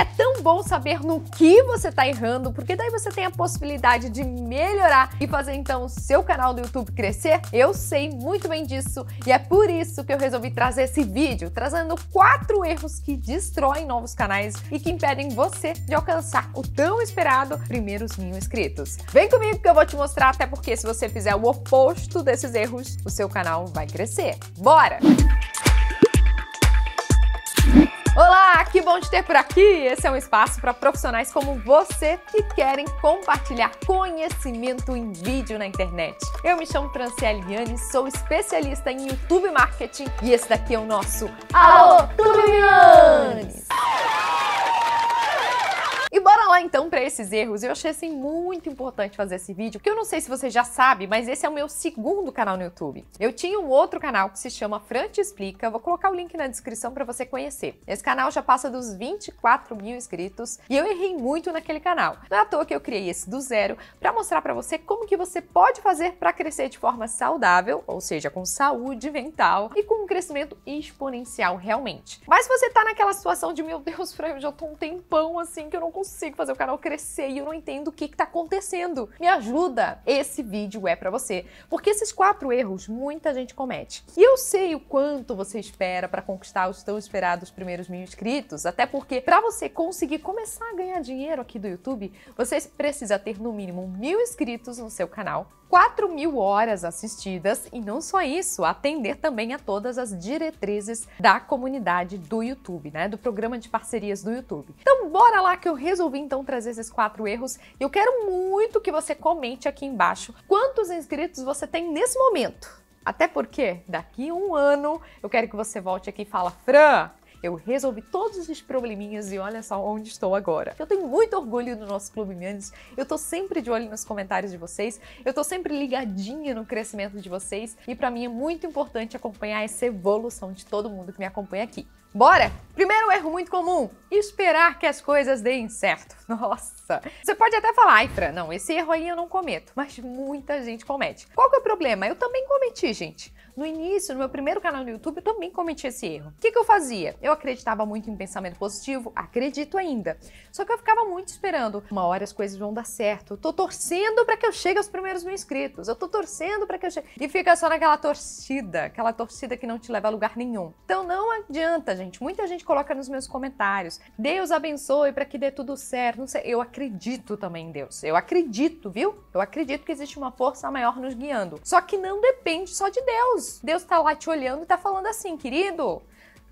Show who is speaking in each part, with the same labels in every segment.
Speaker 1: É tão bom saber no que você está errando, porque daí você tem a possibilidade de melhorar e fazer então o seu canal do YouTube crescer. Eu sei muito bem disso e é por isso que eu resolvi trazer esse vídeo, trazendo quatro erros que destroem novos canais e que impedem você de alcançar o tão esperado primeiros mil inscritos. Vem comigo que eu vou te mostrar, até porque se você fizer o oposto desses erros, o seu canal vai crescer. Bora! Música Olá, que bom te ter por aqui! Esse é um espaço para profissionais como você que querem compartilhar conhecimento em vídeo na internet. Eu me chamo Franciele Liane, sou especialista em YouTube Marketing e esse daqui é o nosso Alô Tube lá então para esses erros, eu achei assim muito importante fazer esse vídeo, porque eu não sei se você já sabe, mas esse é o meu segundo canal no YouTube. Eu tinha um outro canal que se chama Fran Explica, vou colocar o link na descrição para você conhecer. Esse canal já passa dos 24 mil inscritos e eu errei muito naquele canal. Não é à toa que eu criei esse do zero para mostrar para você como que você pode fazer para crescer de forma saudável, ou seja, com saúde mental e com um crescimento exponencial realmente. Mas se você tá naquela situação de, meu Deus, Fran, eu já tô um tempão assim que eu não consigo fazer o canal crescer e eu não entendo o que está acontecendo. Me ajuda! Esse vídeo é para você, porque esses quatro erros muita gente comete. E eu sei o quanto você espera para conquistar os tão esperados primeiros mil inscritos, até porque para você conseguir começar a ganhar dinheiro aqui do YouTube, você precisa ter no mínimo mil inscritos no seu canal 4 mil horas assistidas e não só isso, atender também a todas as diretrizes da comunidade do YouTube, né? Do programa de parcerias do YouTube. Então bora lá que eu resolvi então trazer esses quatro erros. Eu quero muito que você comente aqui embaixo quantos inscritos você tem nesse momento. Até porque daqui um ano eu quero que você volte aqui e fala, Fran, eu resolvi todos esses probleminhas e olha só onde estou agora. Eu tenho muito orgulho do nosso Clube Mendes, Eu tô sempre de olho nos comentários de vocês. Eu tô sempre ligadinha no crescimento de vocês e para mim é muito importante acompanhar essa evolução de todo mundo que me acompanha aqui. Bora! Primeiro erro muito comum: esperar que as coisas deem certo. Nossa! Você pode até falar, ai, Fran, não, esse erro aí eu não cometo, mas muita gente comete. Qual que é o problema? Eu também cometi, gente. No início, no meu primeiro canal no YouTube, eu também cometi esse erro. O que, que eu fazia? Eu acreditava muito em pensamento positivo, acredito ainda. Só que eu ficava muito esperando. Uma hora as coisas vão dar certo. Eu tô torcendo para que eu chegue aos primeiros mil inscritos. Eu tô torcendo para que eu chegue. E fica só naquela torcida, aquela torcida que não te leva a lugar nenhum. Então não adianta, gente. Muita gente coloca nos meus comentários: Deus abençoe para que dê tudo certo. Não sei, eu acredito também em Deus. Eu acredito, viu? Eu acredito que existe uma força maior nos guiando. Só que não depende só de Deus. Deus. está lá te olhando e está falando assim, querido,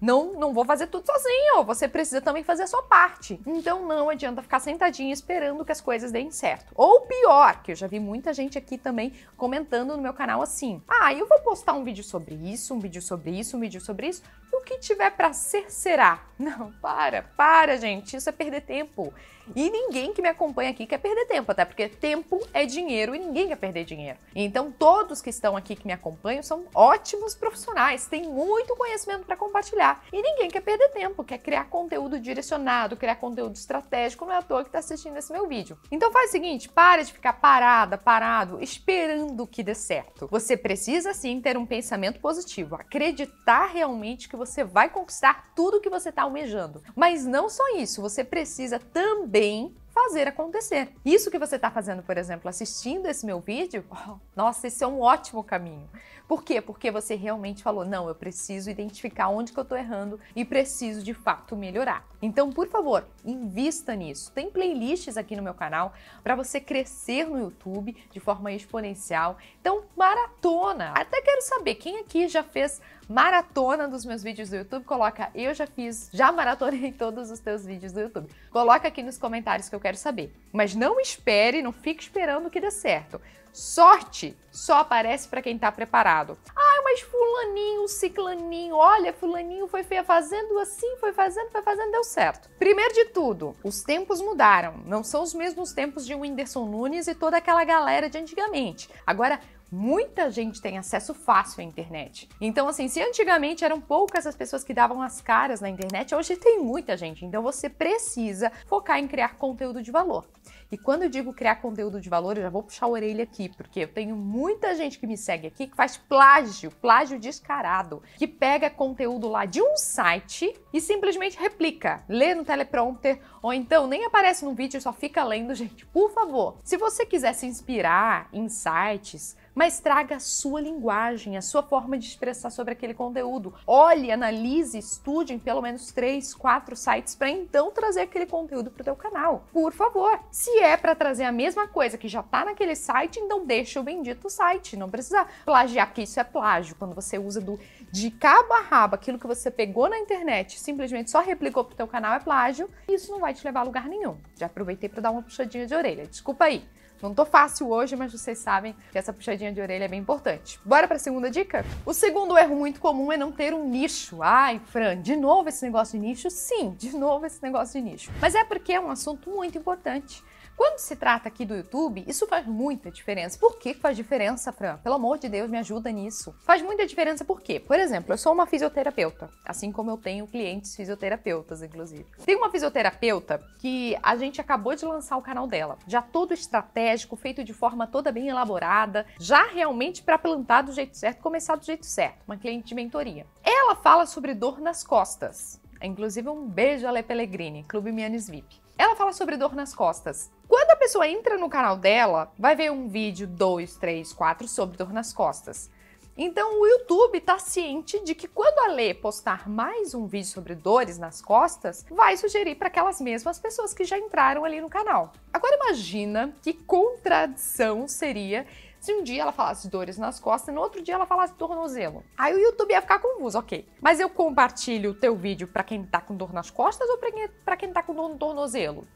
Speaker 1: não, não vou fazer tudo sozinho. Você precisa também fazer a sua parte. Então não adianta ficar sentadinha esperando que as coisas deem certo. Ou pior, que eu já vi muita gente aqui também comentando no meu canal assim: "Ah, eu vou postar um vídeo sobre isso, um vídeo sobre isso, um vídeo sobre isso. O que tiver para ser será". Não, para, para, gente. Isso é perder tempo. E ninguém que me acompanha aqui quer perder tempo, até porque tempo é dinheiro e ninguém quer perder dinheiro. Então, todos que estão aqui que me acompanham são ótimos profissionais, têm muito conhecimento para compartilhar criar. E ninguém quer perder tempo, quer criar conteúdo direcionado, criar conteúdo estratégico, não é à toa que está assistindo esse meu vídeo. Então faz o seguinte, para de ficar parada, parado, esperando que dê certo. Você precisa sim ter um pensamento positivo, acreditar realmente que você vai conquistar tudo que você está almejando. Mas não só isso, você precisa também fazer acontecer. Isso que você está fazendo, por exemplo, assistindo esse meu vídeo, oh, nossa, esse é um ótimo caminho. Por quê? Porque você realmente falou: não, eu preciso identificar onde que eu tô errando e preciso de fato melhorar. Então, por favor, invista nisso. Tem playlists aqui no meu canal para você crescer no YouTube de forma exponencial. Então, maratona. Até quero saber quem aqui já fez maratona dos meus vídeos do YouTube. Coloca eu já fiz, já maratonei todos os teus vídeos do YouTube. Coloca aqui nos comentários que eu quero saber. Mas não espere, não fique esperando que dê certo. Sorte só aparece para quem está preparado. Ah, mas fulaninho, ciclaninho, olha, fulaninho foi fazendo assim, foi fazendo, foi fazendo, deu certo. Primeiro de tudo, os tempos mudaram. Não são os mesmos tempos de Whindersson Nunes e toda aquela galera de antigamente. Agora, muita gente tem acesso fácil à internet. Então, assim, se antigamente eram poucas as pessoas que davam as caras na internet, hoje tem muita gente. Então, você precisa focar em criar conteúdo de valor. E quando eu digo criar conteúdo de valor, eu já vou puxar a orelha aqui, porque eu tenho muita gente que me segue aqui que faz plágio, plágio descarado, que pega conteúdo lá de um site e simplesmente replica, lê no teleprompter, ou então nem aparece no vídeo, só fica lendo, gente. Por favor, se você quiser se inspirar em sites, mas traga a sua linguagem, a sua forma de expressar sobre aquele conteúdo. Olhe, analise, estude em pelo menos três, quatro sites para então trazer aquele conteúdo para o teu canal. Por favor. Se é para trazer a mesma coisa que já está naquele site, então deixa o bendito site, não precisa plagiar, porque isso é plágio quando você usa do de cabo a rabo aquilo que você pegou na internet, simplesmente só replicou para o teu canal é plágio, isso não vai te levar a lugar nenhum. Já aproveitei para dar uma puxadinha de orelha. Desculpa aí. Não tô fácil hoje, mas vocês sabem que essa puxadinha de orelha é bem importante. Bora pra segunda dica? O segundo erro muito comum é não ter um nicho. Ai, Fran, de novo esse negócio de nicho? Sim, de novo esse negócio de nicho. Mas é porque é um assunto muito importante. Quando se trata aqui do YouTube, isso faz muita diferença. Por que faz diferença, Fran? Pelo amor de Deus, me ajuda nisso. Faz muita diferença por quê? Por exemplo, eu sou uma fisioterapeuta, assim como eu tenho clientes fisioterapeutas, inclusive. Tem uma fisioterapeuta que a gente acabou de lançar o canal dela, já todo estratégico, feito de forma toda bem elaborada, já realmente para plantar do jeito certo, começar do jeito certo, uma cliente de mentoria. Ela fala sobre dor nas costas. Inclusive, um beijo a Le Pellegrini, Clube Mianes VIP. Ela fala sobre dor nas costas. Quando a pessoa entra no canal dela, vai ver um vídeo dois, três, quatro sobre dor nas costas. Então o YouTube está ciente de que quando a Lê postar mais um vídeo sobre dores nas costas, vai sugerir para aquelas mesmas pessoas que já entraram ali no canal. Agora imagina que contradição seria se um dia ela falasse dores nas costas, e no outro dia ela falasse tornozelo. Aí o YouTube ia ficar confuso, ok. Mas eu compartilho o teu vídeo para quem tá com dor nas costas ou para quem tá com dor no tornozelo?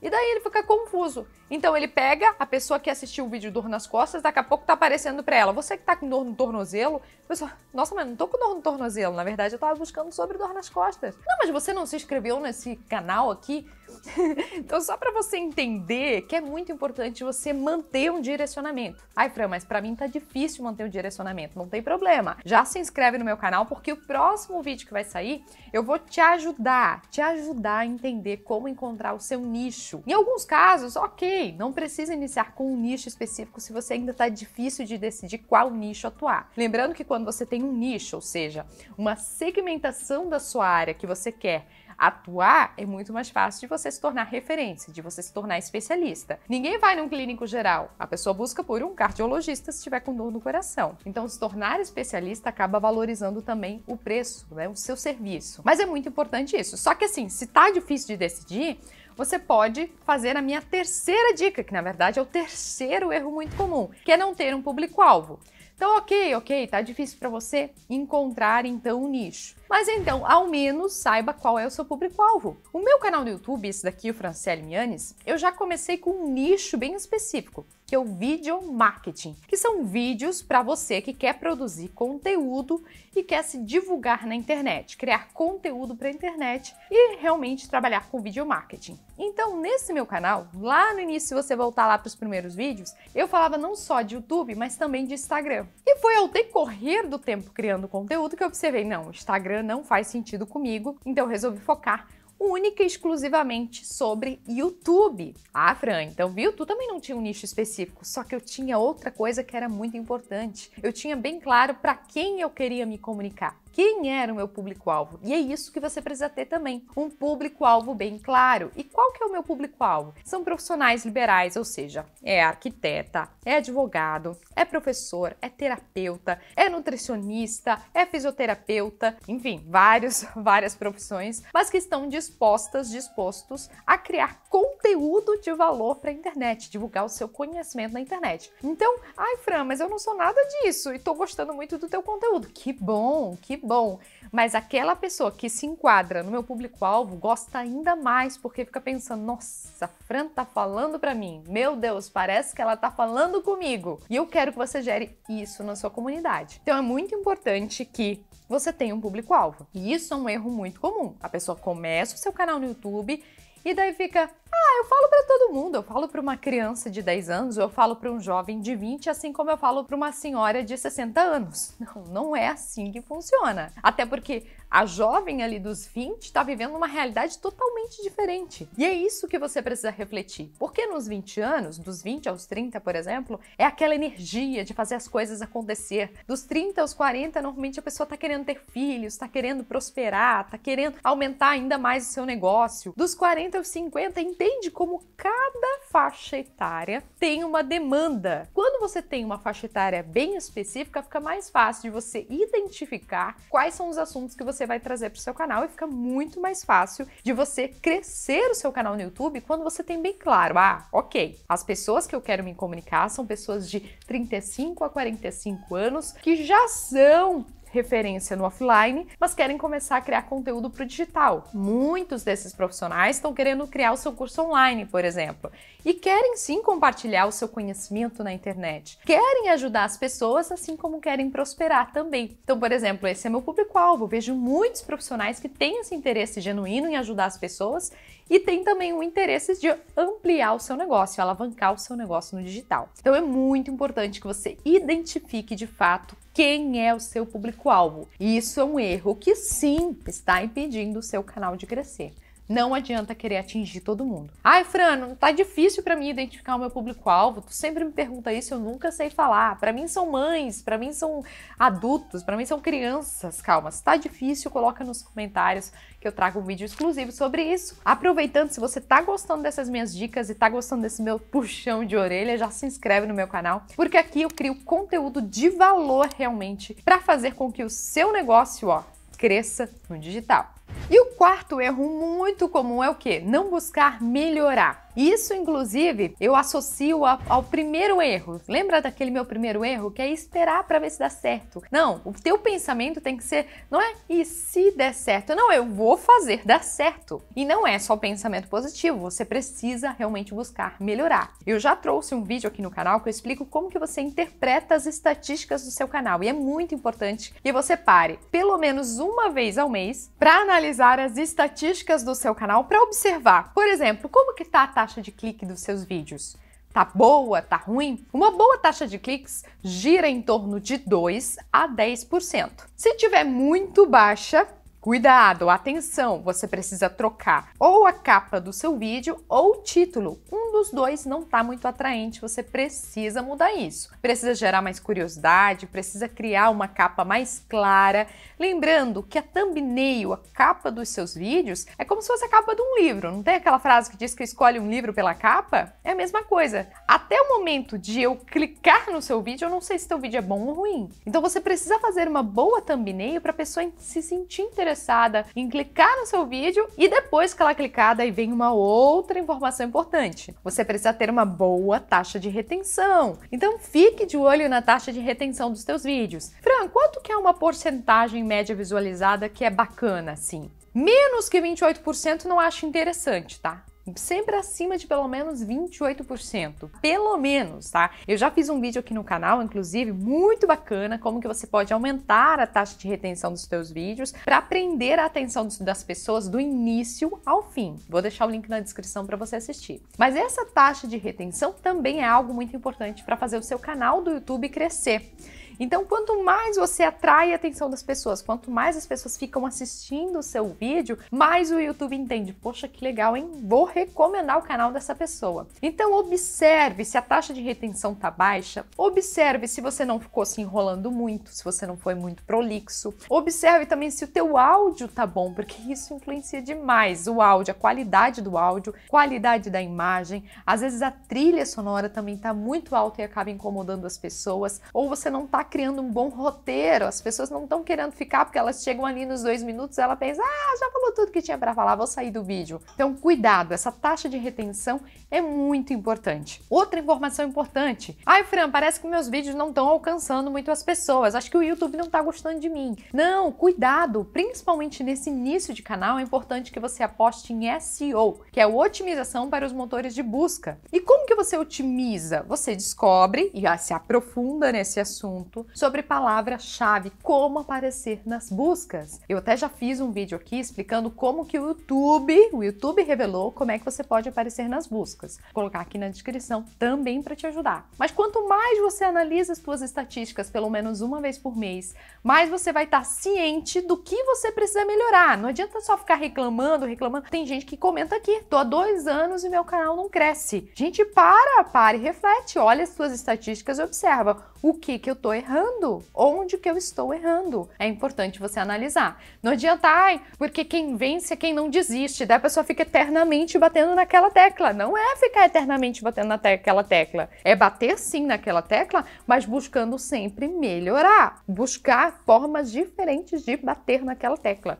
Speaker 1: E daí ele fica confuso. Então ele pega a pessoa que assistiu o vídeo dor nas costas, daqui a pouco tá aparecendo para ela, você que tá com dor no tornozelo, a pessoa, nossa, mas não tô com dor no tornozelo, na verdade eu tava buscando sobre dor nas costas. Não, mas você não se inscreveu nesse canal aqui então, só para você entender que é muito importante você manter um direcionamento. Ai, Fran, mas para mim tá difícil manter um direcionamento. Não tem problema. Já se inscreve no meu canal porque o próximo vídeo que vai sair, eu vou te ajudar, te ajudar a entender como encontrar o seu nicho. Em alguns casos, OK, não precisa iniciar com um nicho específico se você ainda tá difícil de decidir qual nicho atuar. Lembrando que quando você tem um nicho, ou seja, uma segmentação da sua área que você quer atuar, é muito mais fácil de você se tornar referência, de você se tornar especialista. Ninguém vai num clínico geral, a pessoa busca por um cardiologista se tiver com dor no coração. Então, se tornar especialista acaba valorizando também o preço, né, o seu serviço. Mas é muito importante isso. Só que assim, se tá difícil de decidir, você pode fazer a minha terceira dica, que na verdade é o terceiro erro muito comum, que é não ter um público-alvo. Então, ok, ok, tá difícil para você encontrar então um nicho. Mas então, ao menos, saiba qual é o seu público-alvo. O meu canal no YouTube, esse daqui, o Franciele Mianes, eu já comecei com um nicho bem específico, que é o video marketing, que são vídeos para você que quer produzir conteúdo e quer se divulgar na internet, criar conteúdo para a internet e realmente trabalhar com video marketing. Então, nesse meu canal, lá no início, se você voltar lá para os primeiros vídeos, eu falava não só de YouTube, mas também de Instagram. E foi ao decorrer do tempo criando conteúdo que eu observei, não, Instagram Instagram não faz sentido comigo, então resolvi focar única e exclusivamente sobre YouTube. Ah, Fran, então viu? Tu também não tinha um nicho específico, só que eu tinha outra coisa que era muito importante. Eu tinha bem claro para quem eu queria me comunicar. Quem era o meu público-alvo? E é isso que você precisa ter também, um público-alvo bem claro. E qual que é o meu público-alvo? São profissionais liberais, ou seja, é arquiteta, é advogado, é professor, é terapeuta, é nutricionista, é fisioterapeuta, enfim, vários, várias profissões, mas que estão dispostas, dispostos a criar conteúdo de valor para a internet, divulgar o seu conhecimento na internet. Então, ai Fran, mas eu não sou nada disso e estou gostando muito do teu conteúdo. Que bom, que bom. Mas aquela pessoa que se enquadra no meu público-alvo gosta ainda mais porque fica pensando: nossa, a Fran tá falando para mim. Meu Deus, parece que ela tá falando comigo. E eu quero que você gere isso na sua comunidade. Então é muito importante que você tenha um público-alvo. E isso é um erro muito comum. A pessoa começa o seu canal no YouTube e daí fica ah, eu falo para todo mundo. Eu falo para uma criança de 10 anos, eu falo para um jovem de 20, assim como eu falo para uma senhora de 60 anos. Não, não é assim que funciona. Até porque a jovem ali dos 20 está vivendo uma realidade totalmente diferente. E é isso que você precisa refletir. Porque nos 20 anos, dos 20 aos 30, por exemplo, é aquela energia de fazer as coisas acontecer. Dos 30 aos 40, normalmente a pessoa está querendo ter filhos, está querendo prosperar, está querendo aumentar ainda mais o seu negócio. Dos 40 aos 50, inteiro depende de como cada faixa etária tem uma demanda. Quando você tem uma faixa etária bem específica, fica mais fácil de você identificar quais são os assuntos que você vai trazer para o seu canal e fica muito mais fácil de você crescer o seu canal no YouTube quando você tem bem claro, ah, ok, as pessoas que eu quero me comunicar são pessoas de 35 a 45 anos que já são referência no offline, mas querem começar a criar conteúdo para o digital. Muitos desses profissionais estão querendo criar o seu curso online, por exemplo, e querem sim compartilhar o seu conhecimento na internet. Querem ajudar as pessoas, assim como querem prosperar também. Então, por exemplo, esse é meu público-alvo. Vejo muitos profissionais que têm esse interesse genuíno em ajudar as pessoas e têm também o interesse de ampliar o seu negócio, alavancar o seu negócio no digital. Então é muito importante que você identifique de fato quem é o seu público-alvo. E isso é um erro que sim está impedindo o seu canal de crescer. Não adianta querer atingir todo mundo. Ai, Frano, tá difícil para mim identificar o meu público-alvo. Tu sempre me pergunta isso, eu nunca sei falar. Para mim são mães, para mim são adultos, para mim são crianças. Calma, se tá difícil, coloca nos comentários que eu trago um vídeo exclusivo sobre isso. Aproveitando, se você tá gostando dessas minhas dicas e tá gostando desse meu puxão de orelha, já se inscreve no meu canal, porque aqui eu crio conteúdo de valor realmente para fazer com que o seu negócio, ó, cresça no digital. E o quarto erro muito comum é o que? Não buscar melhorar. Isso, inclusive, eu associo a, ao primeiro erro. Lembra daquele meu primeiro erro? Que é esperar para ver se dá certo. Não, o teu pensamento tem que ser, não é e se der certo. Não, eu vou fazer dar certo. E não é só pensamento positivo, você precisa realmente buscar melhorar. Eu já trouxe um vídeo aqui no canal que eu explico como que você interpreta as estatísticas do seu canal. E é muito importante que você pare pelo menos uma vez ao mês para analisar analisar as estatísticas do seu canal para observar, por exemplo, como que está a taxa de clique dos seus vídeos. Tá boa? Tá ruim? Uma boa taxa de cliques gira em torno de 2 a 10%. Se tiver muito baixa, Cuidado, atenção, você precisa trocar ou a capa do seu vídeo ou o título. Um dos dois não está muito atraente, você precisa mudar isso. Precisa gerar mais curiosidade, precisa criar uma capa mais clara. Lembrando que a thumbnail, a capa dos seus vídeos, é como se fosse a capa de um livro. Não tem aquela frase que diz que escolhe um livro pela capa? É a mesma coisa. Até o momento de eu clicar no seu vídeo, eu não sei se seu vídeo é bom ou ruim. Então você precisa fazer uma boa thumbnail para a pessoa se sentir interessada interessada em clicar no seu vídeo e depois que ela clicada aí vem uma outra informação importante. Você precisa ter uma boa taxa de retenção. Então fique de olho na taxa de retenção dos seus vídeos. Fran, quanto que é uma porcentagem média visualizada que é bacana assim? Menos que 28% não acho interessante, tá? sempre acima de pelo menos 28%, pelo menos, tá? Eu já fiz um vídeo aqui no canal, inclusive, muito bacana, como que você pode aumentar a taxa de retenção dos seus vídeos para prender a atenção das pessoas do início ao fim. Vou deixar o link na descrição para você assistir. Mas essa taxa de retenção também é algo muito importante para fazer o seu canal do YouTube crescer. Então, quanto mais você atrai a atenção das pessoas, quanto mais as pessoas ficam assistindo o seu vídeo, mais o YouTube entende, poxa, que legal, hein? Vou recomendar o canal dessa pessoa. Então, observe se a taxa de retenção tá baixa, observe se você não ficou se enrolando muito, se você não foi muito prolixo. Observe também se o teu áudio tá bom, porque isso influencia demais o áudio, a qualidade do áudio, qualidade da imagem. Às vezes a trilha sonora também tá muito alta e acaba incomodando as pessoas, ou você não tá criando um bom roteiro. As pessoas não estão querendo ficar porque elas chegam ali nos dois minutos, ela pensa, ah, já falou tudo que tinha para falar, vou sair do vídeo. Então, cuidado, essa taxa de retenção é muito importante. Outra informação importante. Ai, Fran, parece que meus vídeos não estão alcançando muito as pessoas. Acho que o YouTube não está gostando de mim. Não, cuidado, principalmente nesse início de canal, é importante que você aposte em SEO, que é a otimização para os motores de busca. E como que você otimiza? Você descobre e se aprofunda nesse assunto exemplo, sobre palavra-chave, como aparecer nas buscas. Eu até já fiz um vídeo aqui explicando como que o YouTube, o YouTube revelou como é que você pode aparecer nas buscas. Vou colocar aqui na descrição também para te ajudar. Mas quanto mais você analisa as suas estatísticas pelo menos uma vez por mês, mais você vai estar tá ciente do que você precisa melhorar. Não adianta só ficar reclamando, reclamando. Tem gente que comenta aqui, tô há dois anos e meu canal não cresce. Gente, para, para e reflete, olha as suas estatísticas e observa o que que eu tô errando, onde que eu estou errando. É importante você analisar. Não adianta, ai, porque quem vence é quem não desiste, daí a pessoa fica eternamente batendo naquela tecla. Não é ficar eternamente batendo naquela tecla, é bater sim naquela tecla, mas buscando sempre melhorar, buscar formas diferentes de bater naquela tecla.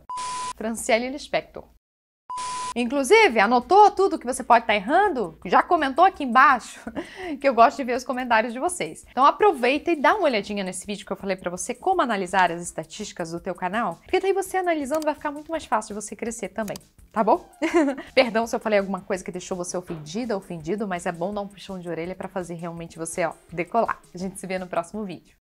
Speaker 1: Franciele Lispector Inclusive, anotou tudo que você pode estar tá errando? Já comentou aqui embaixo? que eu gosto de ver os comentários de vocês. Então aproveita e dá uma olhadinha nesse vídeo que eu falei para você como analisar as estatísticas do teu canal, porque daí você analisando vai ficar muito mais fácil de você crescer também, tá bom? Perdão se eu falei alguma coisa que deixou você ofendida, ofendido, mas é bom dar um puxão de orelha para fazer realmente você, ó, decolar. A gente se vê no próximo vídeo.